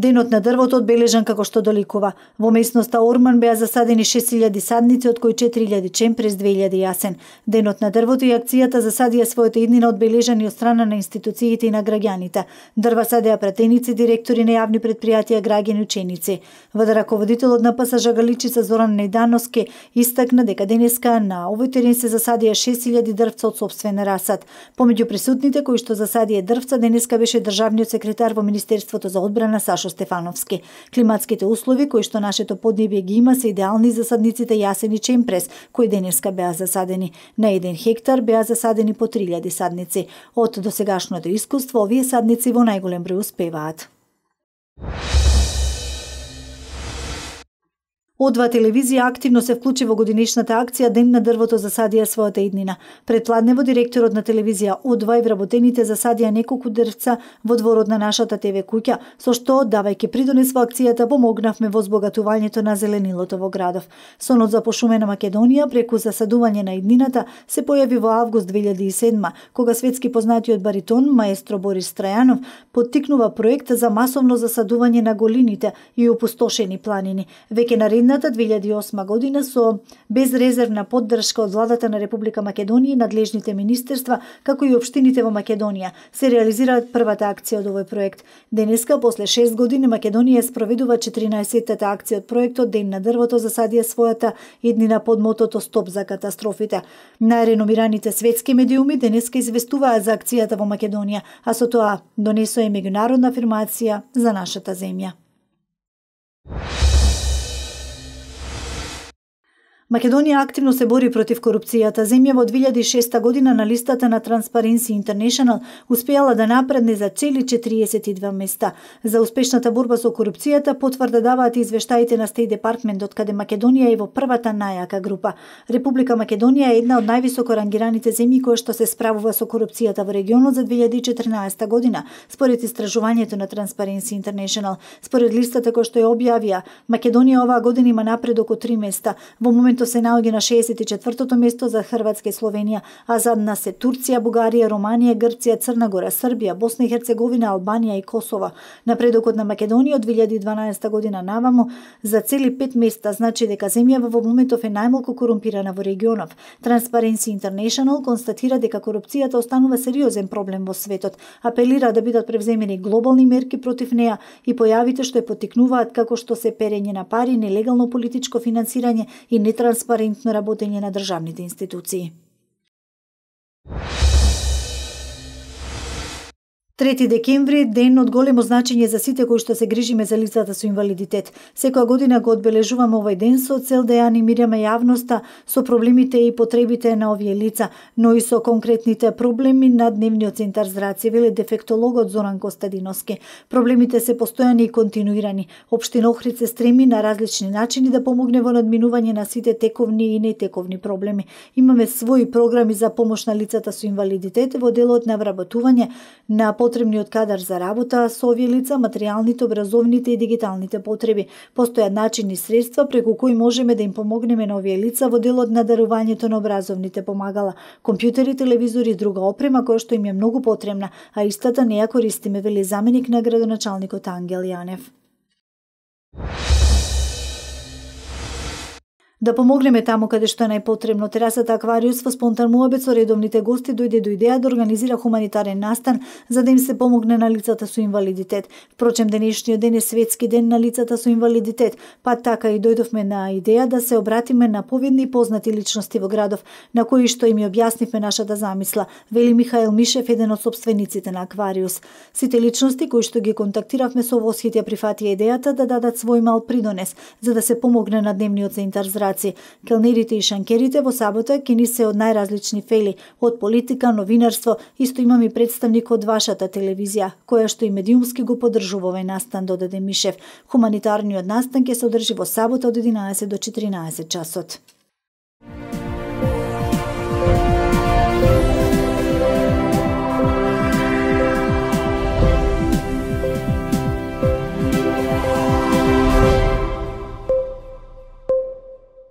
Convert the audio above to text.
Денот на дрвото одбележан како што доликува. Во местноста Орман беа засадени 6000 садници, од кои 4000 чем през 2000 јасен. Денот на дрвото и акцијата засадија својата иднина одбележани од страна на институциите и на граѓаните. Дрва садеа пратеници, директори на јавни предпријатија, граѓани ученици. ВД раководителот на ПСЖ Галичица Зоран Недановски истакна дека денеска на овој терен се засадија 6000 дрвца од собствен расад. Помеѓу присутните кои што засадија дрвца денеска беше државниот секретар во Министерството за одбрана Сашо Сашо Стефановски. Климатските услови кои што нашето поднебје ги има се идеални за садниците и чемпрес, кои денеска беа засадени. На еден хектар беа засадени по 3000 садници. Од досегашното искуство овие садници во најголем број успеваат. Одва телевизија активно се вклучи во годинишната акција Ден на дрвото за садија својата иднина. Предпладнево директорот на телевизија Одва и вработените за садија неколку дрвца во дворот на нашата ТВ куќа, со што, давајќи придонес во акцијата, помогнавме во збогатувањето на зеленилото во градов. Сонот за пошумена Македонија преку засадување на иднината се појави во август 2007, кога светски познатиот баритон маестро Борис Трајанов поттикнува проект за масовно засадување на голините и опустошени планини. Веќе наред следната 2008 година со безрезервна поддршка од владата на Република Македонија и надлежните министерства, како и општините во Македонија, се реализираат првата акција од овој проект. Денеска, после 6 години, Македонија спроведува 14-тата акција од проектот Ден на дрвото садија својата еднина под мотото Стоп за катастрофите. Најреномираните светски медиуми денеска известуваат за акцијата во Македонија, а со тоа донесоа и меѓународна афирмација за нашата земја. Македонија активно се бори против корупцијата. Земја во 2006 година на листата на Transparency International успеала да напредне за цели 42 места. За успешната борба со корупцијата потврда даваат извештаите на State Department, откаде Македонија е во првата најака група. Република Македонија е една од највисоко рангираните земји која што се справува со корупцијата во регионот за 2014 година, според истражувањето на Transparency International. Според листата која што ја објавија, Македонија оваа година има напредок од 3 места. Во момент Времето се наоѓа на 64-тото место за Хрватска и Словенија, а зад нас се Турција, Бугарија, Руманија, Грција, Црна Гора, Србија, Босна и Херцеговина, Албанија и Косова. Напредокот на Македонија од 2012 година наваму за цели пет места значи дека земјава во моментов е најмалку корумпирана во регионов. Transparency International констатира дека корупцијата останува сериозен проблем во светот, апелира да бидат превземени глобални мерки против неа и појавите што е потикнуваат како што се перење на пари, нелегално политичко финансирање и нетра транспарентно работење на државните институции. 3 декември ден од големо значење за сите кои што се грижиме за лицата со инвалидитет. Секоја година го одбележуваме овој ден со цел да ја анимираме јавноста со проблемите и потребите на овие лица, но и со конкретните проблеми на Дневниот центар за веле дефектологот Зоран Костадиновски. Проблемите се постојани и континуирани. Општина Охрид се стреми на различни начини да помогне во надминување на сите тековни и нетековни проблеми. Имаме своји програми за помош на лицата со инвалидитет во делот на вработување на потребниот кадар за работа, со овие лица материјалните, образовните и дигиталните потреби. Постојат начини и средства преку кои можеме да им помогнеме на овие лица во делот на дарувањето на образовните помагала, компјутери, телевизори и друга опрема која што им е многу потребна, а истата не ја користиме, вели заменик на градоначалникот Ангел Јанев. Да помогнеме таму каде што е најпотребно. Терасата Аквариус во спонтан муабет со редовните гости дојде до идеја да организира хуманитарен настан за да им се помогне на лицата со инвалидитет. Впрочем, денешниот ден е светски ден на лицата со инвалидитет, па така и дојдовме на идеја да се обратиме на повидни и познати личности во градов, на кои што им ја објаснивме нашата замисла, вели Михаил Мишев, еден од собствениците на Аквариус. Сите личности кои што ги контактиравме со восхит ја прифатија идејата да дадат свој мал придонес, за да се помогне на дневниот центар за сакаци. Келнирите и шанкерите во сабота ќе ни се од најразлични фели, од политика, новинарство, исто имам и представник од вашата телевизија, која што и медиумски го поддржува овој настан, додаде Мишев. Хуманитарниот настан ќе се одржи во сабота од 11 до 14 часот.